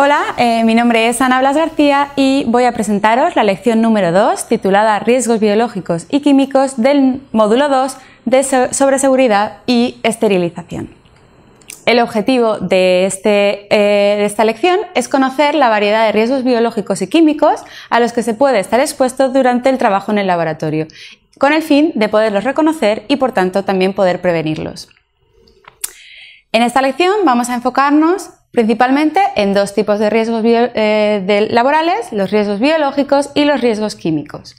Hola, eh, mi nombre es Ana Blas García y voy a presentaros la lección número 2 titulada Riesgos biológicos y químicos del módulo 2 de sobre seguridad y esterilización. El objetivo de, este, eh, de, esta lección es conocer la variedad de riesgos biológicos y químicos a los que se puede estar expuesto durante el trabajo en el laboratorio, con el fin de poderlos reconocer y por tanto también poder prevenirlos. En esta lección vamos a enfocarnos principalmente en dos tipos de riesgos eh, laborales, los riesgos biológicos y los riesgos químicos.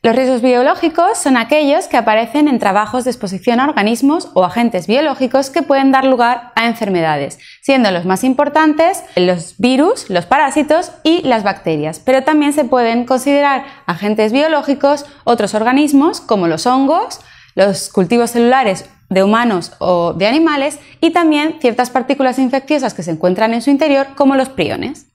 Los riesgos biológicos son aquellos que aparecen en trabajos de exposición a organismos o agentes biológicos que pueden dar lugar a enfermedades, siendo los más importantes los virus, los parásitos y las bacterias, pero también se pueden considerar agentes biológicos otros organismos como los hongos, los cultivos celulares de humanos o de animales y también ciertas partículas infecciosas que se encuentran en su interior, como los priones.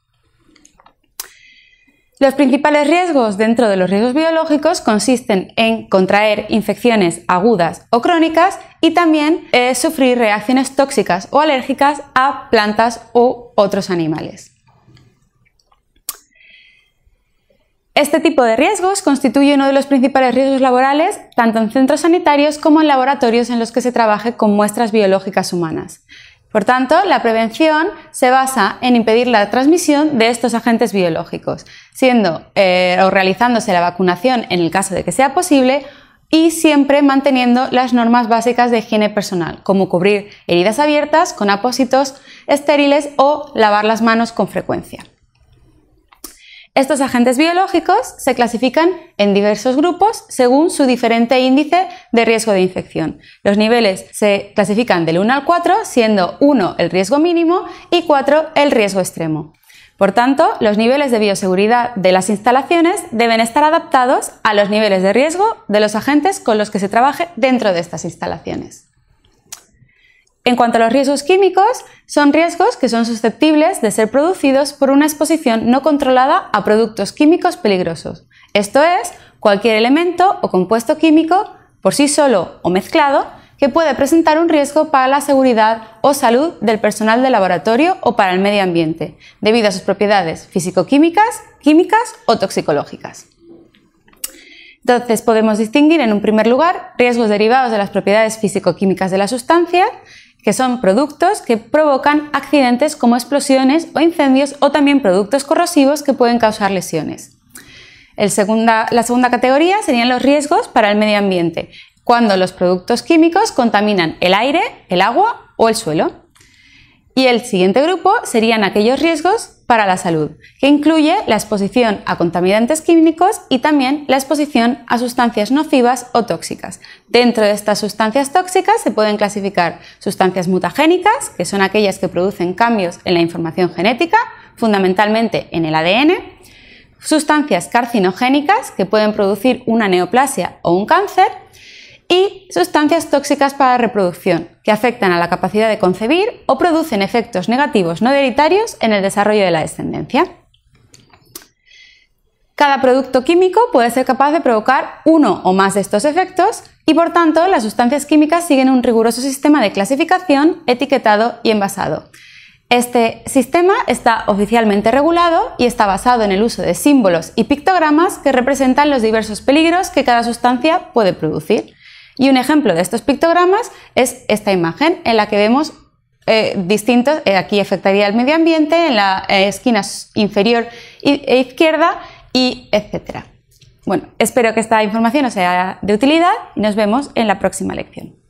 Los principales riesgos dentro de los riesgos biológicos consisten en contraer infecciones agudas o crónicas y también eh, sufrir reacciones tóxicas o alérgicas a plantas u otros animales. Este tipo de riesgos constituye uno de los principales riesgos laborales tanto en centros sanitarios como en laboratorios en los que se trabaje con muestras biológicas humanas. Por tanto, la prevención se basa en impedir la transmisión de estos agentes biológicos, siendo eh, o realizándose la vacunación en el caso de que sea posible y siempre manteniendo las normas básicas de higiene personal, como cubrir heridas abiertas con apósitos estériles o lavar las manos con frecuencia. Estos agentes biológicos se clasifican en diversos grupos según su diferente índice de riesgo de infección. Los niveles se clasifican del 1 al 4, siendo 1 el riesgo mínimo y 4 el riesgo extremo. Por tanto, los niveles de bioseguridad de las instalaciones deben estar adaptados a los niveles de riesgo de los agentes con los que se trabaje dentro de estas instalaciones. En cuanto a los riesgos químicos, son riesgos que son susceptibles de ser producidos por una exposición no controlada a productos químicos peligrosos. Esto es, cualquier elemento o compuesto químico, por sí solo o mezclado, que puede presentar un riesgo para la seguridad o salud del personal del laboratorio o para el medio ambiente, debido a sus propiedades físico-químicas, químicas o toxicológicas. Entonces podemos distinguir en un primer lugar riesgos derivados de las propiedades físico-químicas de la sustancia que son productos que provocan accidentes como explosiones o incendios o también productos corrosivos que pueden causar lesiones. la segunda categoría serían los riesgos para el medio ambiente, cuando los productos químicos contaminan el aire, el agua o el suelo. Y el siguiente grupo serían aquellos riesgos para la salud, que incluye la exposición a contaminantes químicos y también la exposición a sustancias nocivas o tóxicas. Dentro de estas sustancias tóxicas se pueden clasificar sustancias mutagénicas, que son aquellas que producen cambios en la información genética, fundamentalmente en el ADN, sustancias carcinogénicas, que pueden producir una neoplasia o un cáncer, y sustancias tóxicas para la reproducción, que afectan a la capacidad de concebir o producen efectos negativos no hereditarios en el desarrollo de la descendencia. Cada producto químico puede ser capaz de provocar uno o más de estos efectos y por tanto las sustancias químicas siguen un riguroso sistema de clasificación, etiquetado y envasado. Este sistema está oficialmente regulado y está basado en el uso de símbolos y pictogramas que representan los diversos peligros que cada sustancia puede producir. Y un ejemplo de estos pictogramas es esta imagen en la que vemos eh, distintos, eh, aquí afectaría al medio ambiente, en la eh, esquina inferior e izquierda y etcétera. Bueno, espero que esta información os sea de utilidad y nos vemos en la próxima lección.